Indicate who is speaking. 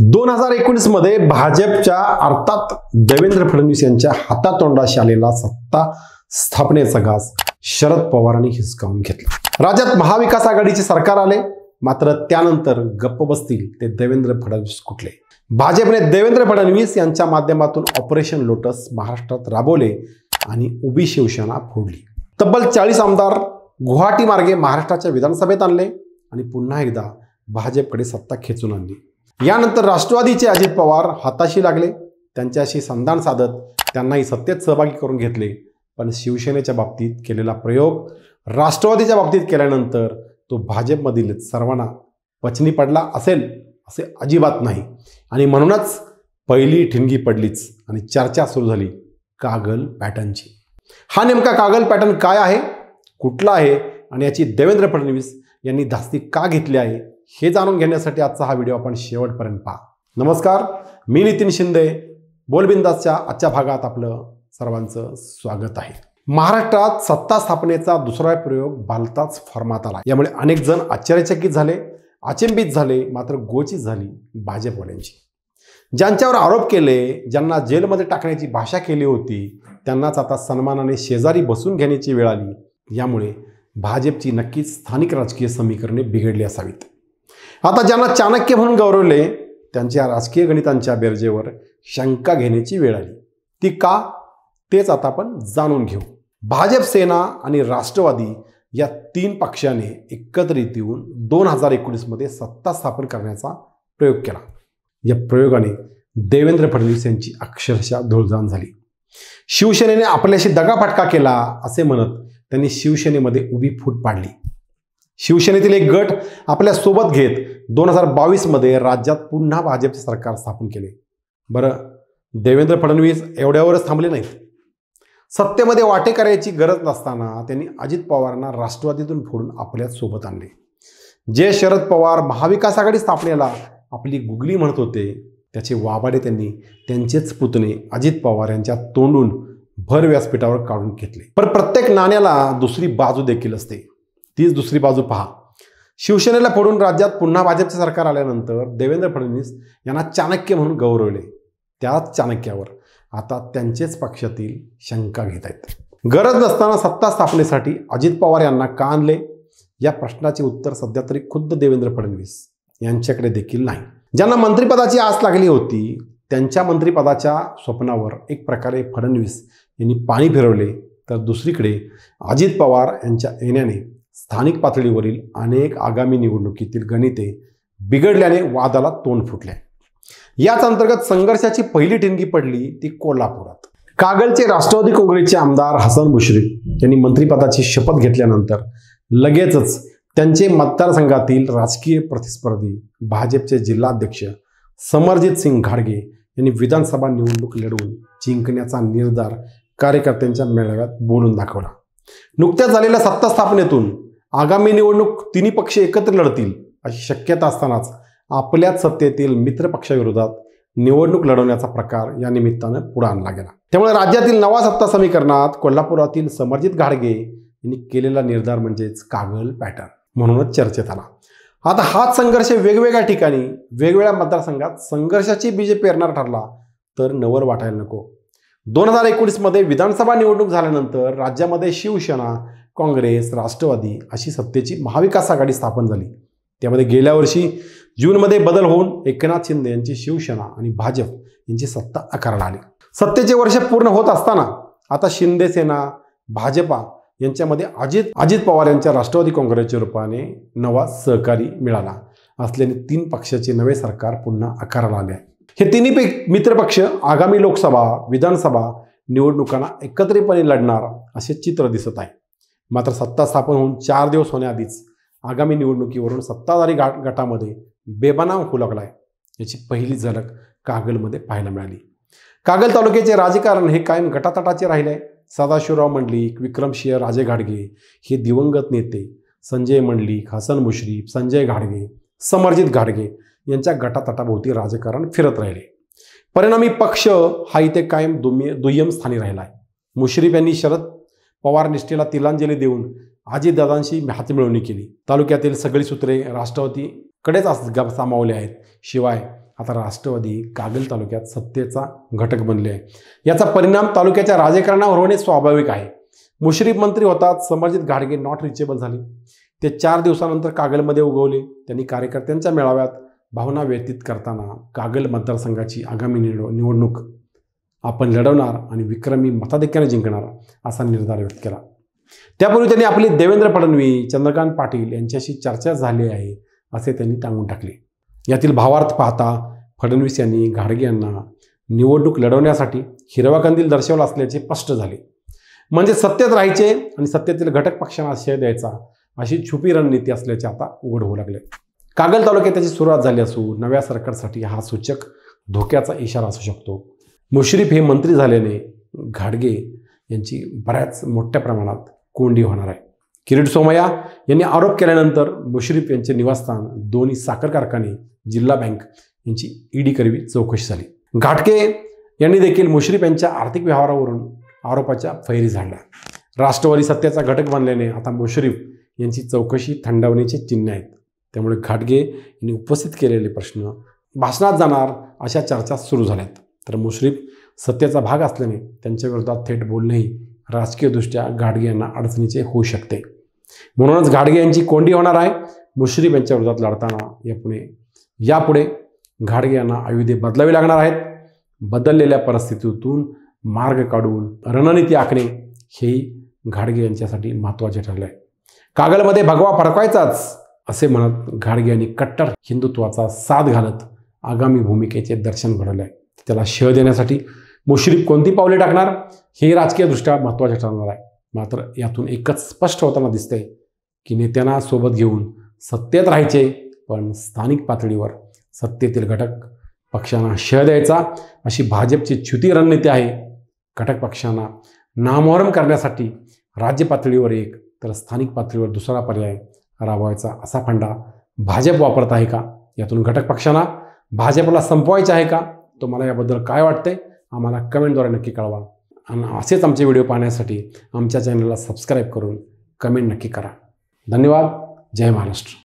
Speaker 1: दोन हजार एकोणीस मध्ये भाजपच्या अर्थात देवेंद्र फडणवीस यांच्या हातातोंडाशी आलेला सत्ता स्थापनेचा घास शरद पवारांनी हिसकावून घेतला राज्यात महाविकास आघाडीचे सरकार आले मात्र त्यानंतर गप्प बसतील ते देवेंद्र फडणवीस कुठले भाजपने देवेंद्र फडणवीस यांच्या माध्यमातून ऑपरेशन लोटस महाराष्ट्रात राबवले आणि उभी शिवसेना फोडली तब्बल चाळीस आमदार गुवाहाटी मार्गे महाराष्ट्राच्या विधानसभेत आणले आणि पुन्हा एकदा भाजपकडे सत्ता खेचून आणली यानंतर राष्ट्रवादीचे अजित पवार हाताशी लागले त्यांच्याशी संधान साधत त्यांनाही सत्तेत सहभागी करून घेतले पण शिवसेनेच्या बाबतीत केलेला प्रयोग राष्ट्रवादीच्या बाबतीत केल्यानंतर तो भाजपमधील सर्वांना पचनी पडला असेल असे अजिबात नाही आणि म्हणूनच पहिली ठिणगी पडलीच आणि चर्चा सुरू झाली कागल पॅटर्नची हा नेमका कागल पॅटर्न काय आहे कुठला आहे आणि याची देवेंद्र फडणवीस यांनी धास्ती का घेतली आहे हे जाणून घेण्यासाठी आजचा हा व्हिडिओ आपण शेवटपर्यंत पहा नमस्कार मी नितीन शिंदे बोलबिंदाजच्या आजच्या भागात आपलं सर्वांचं स्वागत आहे महाराष्ट्रात सत्ता स्थापनेचा दुसरा प्रयोग भारताच फॉर्मात आला यामुळे अनेक जण आश्चर्यचकित झाले अचंबित झाले मात्र गोची झाली भाजपवाल्यांची ज्यांच्यावर आरोप केले ज्यांना जेलमध्ये टाकण्याची भाषा केली होती त्यांनाच आता सन्मानाने शेजारी बसून घेण्याची वेळ आली यामुळे भाजपची नक्कीच स्थानिक राजकीय समीकरणे बिघडली असावीत
Speaker 2: आता ज्यांना चाणक्य म्हणून गौरवले
Speaker 1: त्यांच्या राजकीय गणितांच्या बेरजेवर शंका घेण्याची वेळ आली ती का तेच आता आपण जाणून घेऊ भाजप सेना आणि राष्ट्रवादी या तीन पक्षाने एकत्रित येऊन दोन हजार एकोणीसमध्ये सत्ता स्थापन करण्याचा प्रयोग केला या प्रयोगाने देवेंद्र फडणवीस यांची अक्षरशः धुळजाण झाली शिवसेनेने आपल्याशी दगाफटका केला असे म्हणत त्यांनी शिवसेनेमध्ये उभी फूट पाडली शिवसेनेतील एक गट आपल्या सोबत घेत दोन हजार बावीसमध्ये राज्यात पुन्हा भाजपचे सरकार स्थापन केले बरं देवेंद्र फडणवीस एवढ्यावरच थांबले नाहीत सत्तेमध्ये वाटे करायची गरज नसताना त्यांनी अजित पवारांना राष्ट्रवादीतून फोडून आपल्या सोबत आणले जे शरद पवार महाविकास आघाडी स्थापनेला आपली गुगली म्हणत होते त्याचे वाबाडे त्यांनी त्यांचेच पुतणे अजित पवार यांच्या तोंडून भर व्यासपीठावर काढून घेतले पण प्रत्येक नाण्याला दुसरी बाजू देखील असते तीच दुसरी बाजू पहा शिवसेनेला फोडून राज्यात पुन्हा भाजपचे सरकार आल्यानंतर देवेंद्र फडणवीस यांना चाणक्य म्हणून गौरवले त्याच चाणक्यावर आता त्यांचेच पक्षातील शंका घेत आहेत गरज नसताना सत्ता स्थापनेसाठी अजित पवार यांना का आणले या प्रश्नाचे उत्तर सध्या तरी खुद्द देवेंद्र फडणवीस यांच्याकडे देखील नाही ज्यांना मंत्रिपदाची आस लागली होती त्यांच्या मंत्रिपदाच्या स्वप्नावर एक प्रकारे फडणवीस यांनी पाणी फिरवले तर दुसरीकडे अजित पवार यांच्या येण्याने स्थानिक पातळीवरील अनेक आगामी निवडणुकीतील गणिते बिघडल्याने वादाला तोंड फुटले याच अंतर्गत संघर्षाची पहिली ठिणगी पडली ती कोल्हापुरात कागलचे राष्ट्रवादी काँग्रेसचे आमदार हसन मुश्रीफ यांनी मंत्रिपदाची शपथ घेतल्यानंतर लगेचच त्यांचे मतदारसंघातील राजकीय प्रतिस्पर्धी भाजपचे जिल्हाध्यक्ष समरजित सिंग घाडगे यांनी विधानसभा निवडणूक लढवून जिंकण्याचा निर्धार कार्यकर्त्यांच्या मेळाव्यात बोलून दाखवला नुकत्याच झालेल्या सत्ता स्थापनेतून आगामी निवडणूक तिन्ही पक्ष एकत्र लढतील अशी शक्यता असतानाच आपल्याच सत्तेतील मित्रपक्षाविरोधात निवडणूक लढवण्याचा प्रकार या निमित्तानं पुढे आणला गेला त्यामुळे राज्यातील नवा सत्ता समीकरणात कोल्हापुरातील समर्जित घाडगे यांनी केलेला निर्धार म्हणजेच कागल पॅटर्न म्हणूनच चर्चेत आला आता हाच संघर्ष वेगवेगळ्या ठिकाणी वेगवेगळ्या मतदारसंघात संघर्षाची बीजे पेरणार ठरला तर नवर वाटायला नको दोन हजार एकोणीसमध्ये विधानसभा निवडणूक झाल्यानंतर राज्यामध्ये शिवसेना काँग्रेस राष्ट्रवादी अशी सत्तेची महाविकास आघाडी स्थापन झाली त्यामध्ये गेल्या वर्षी जूनमध्ये बदल होऊन एकनाथ शिंदे यांची शिवसेना आणि भाजप यांची सत्ता आकारला आली सत्तेचे वर्ष पूर्ण होत असताना आता शिंदे सेना भाजपा यांच्यामध्ये अजित अजित पवार यांच्या राष्ट्रवादी काँग्रेसच्या रूपाने नवा सहकारी मिळाला असल्याने तीन पक्षाचे नवे सरकार पुन्हा आकाराला आले आहे हे तिन्ही मित्रपक्ष आगामी लोकसभा विधानसभा निवडणुकांना एकत्रितपणे लढणार असे चित्र दिसत आहे मात्र सत्ता स्थापन होऊन चार दिवस होण्याआधीच आगामी निवडणुकीवरून सत्ताधारी गा गटामध्ये बेबनाव लागला आहे याची पहिली झलक कागलमध्ये पाहायला मिळाली कागल तालुक्याचे राजकारण हे कायम गटातटाचे राहिले आहे सदाशिवराव मंडलिक विक्रमशिंह राजे घाडगे हे दिवंगत नेते संजय मंडलिक हसन मुश्रीफ संजय घाडगे समरजित घाडगे यांच्या गटातटाभोवती राजकारण फिरत राहिले परिणामी पक्ष हा इथे कायम दुम्य दुय्यम स्थानी राहिला आहे मुश्रीफ यांनी शरद पवार निष्ठेला तिलांजली देऊन आजीदादांशी हातमिळवणी मिळवणी केली तालुक्यातील सगळी सूत्रे राष्ट्रवादीकडेच सामावले आहेत शिवाय आता राष्ट्रवादी कागल तालुक्यात सत्तेचा घटक बनले आहे याचा परिणाम तालुक्याच्या राजकारणावर होणे स्वाभाविक आहे मुश्रीफ मंत्री होतात समर्जित घाडगे नॉट रिचेबल झाले ते चार दिवसानंतर कागलमध्ये उगवले त्यांनी कार्यकर्त्यांच्या मेळाव्यात भावना व्यतीत करताना कागल मतदारसंघाची आगामी निवडणूक आपण लढवणार आणि विक्रमी मताधिक्याने जिंकणार असा निर्धार व्यक्त केला त्यापूर्वी त्यांनी आपले देवेंद्र फडणवीस चंद्रकांत पाटील यांच्याशी चर्चा झाली आहे असे त्यांनी टांगून टाकले यातील भावार्थ पाहता फडणवीस यांनी घाडगे यांना निवडणूक लढवण्यासाठी हिरवा कंदील दर्शवला असल्याचे स्पष्ट झाले म्हणजे सत्तेत राहायचे आणि सत्तेतील घटक पक्षांना आश्रय द्यायचा अशी छुपी रणनीती असल्याचे आता उघड होऊ लागले कागल तालुक्यात त्याची सुरुवात झाली असू नव्या सरकारसाठी हा सूचक धोक्याचा इशारा असू शकतो मुश्रीफ हे मंत्री झाल्याने घाडगे यांची बऱ्याच मोठ्या प्रमाणात कोंडी होणार आहे किरीट सोमय्या यांनी आरोप केल्यानंतर मुश्रीफ यांचे निवासस्थान दोन्ही साखर कारखाने जिल्हा बँक यांची ईडी करवी चौकशी झाली घाटके यांनी देखील मुश्रीफ यांच्या आर्थिक व्यवहारावरून आरोपाच्या फैरी झाडल्या राष्ट्रवादी सत्तेचा घटक बनल्याने आता मुश्रीफ यांची चौकशी थंडावण्याचे चिन्ह आहेत त्यामुळे घाटगे यांनी उपस्थित केलेले प्रश्न भाषणात जाणार अशा चर्चा सुरू आहेत तर मुश्रीफ सत्तेचा भाग असल्याने त्यांच्याविरोधात थेट बोलणेही राजकीयदृष्ट्या गाडगे यांना अडचणीचे होऊ शकते म्हणूनच घाडगे यांची कोंडी होणार आहे मुश्रीफ यांच्या विरोधात लढताना यापुढे यापुढे घाडगे यांना आयुधे बदलावी लागणार आहेत बदललेल्या परिस्थितीतून मार्ग काढून रणनीती आखणे हेही घाडगे यांच्यासाठी महत्त्वाचे ठरलं आहे कागलमध्ये भगवा फडकवायचाच असे म्हणत घाडगे यांनी कट्टर हिंदुत्वाचा साथ घालत आगामी भूमिकेचे दर्शन घडवलं आहे त्याला शह देण्यासाठी मुश्रीफ कोणती पावले टाकणार हे राजकीयदृष्ट्या महत्त्वाचे ठरणार आहे मात्र यातून एकच स्पष्ट होताना दिसते की नेत्यांना सोबत घेऊन सत्तेत राहायचे पण स्थानिक पातळीवर सत्तेतील घटक पक्षांना शह द्यायचा अशी भाजपची च्युती रणनीती आहे घटक पक्षांना नामोहरम करण्यासाठी राज्य पातळीवर एक तर स्थानिक पातळीवर दुसरा पर्याय राबवायचा असा फंडा भाजप वापरत आहे का यातून घटक पक्षांना भाजपला संपवायचे आहे का तुम्हाला याबद्दल काय वाटतंय आम्हाला कमेंटद्वारे नक्की कळवा आणि असेच आमचे व्हिडिओ पाहण्यासाठी आमच्या चॅनलला सबस्क्राईब करून कमेंट नक्की करा धन्यवाद जय महाराष्ट्र